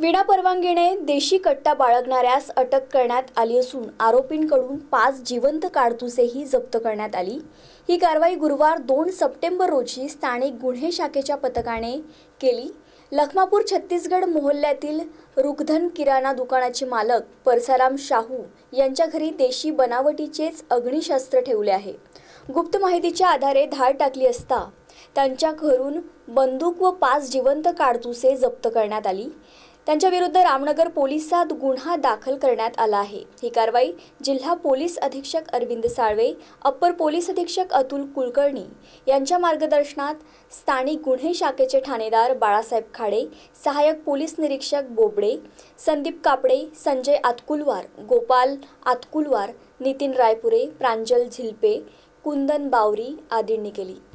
विना परवानगीने देशी कट्टा बाळगणाऱ्यास अटक करण्यात आली असून आरोपींकडून पाच जिवंत काडतुसेही जप्त करण्यात आली ही कारवाई गुरुवार दोन सप्टेंबर रोजी स्थानिक गुन्हे शाखेच्या पथकाने केली लखमापूर छत्तीसगड मोहल्ल्यातील रुग्धन किराणा दुकानाचे मालक परसाराम शाहू यांच्या घरी देशी बनावटीचेच अग्निशस्त्र ठेवले आहे गुप्त माहितीच्या आधारे धाड टाकली असता त्यांच्या घरून बंदूक व पाच जिवंत काडतुसे जप्त करण्यात आली त्यांच्याविरुद्ध रामनगर पोलिसात गुन्हा दाखल करण्यात आला आहे ही कारवाई जिल्हा पोलीस अधीक्षक अरविंद साळवे अप्पर पोलीस अधीक्षक अतुल कुलकर्णी यांच्या मार्गदर्शनात स्थानिक गुन्हे शाखेचे ठाणेदार बाळासाहेब खाडे सहाय्यक पोलीस निरीक्षक बोबडे संदीप कापडे संजय आतकुलवार गोपाल आतकुलवार नितीन रायपुरे प्रांजल झिल्पे कुंदन बावरी आदींनी केली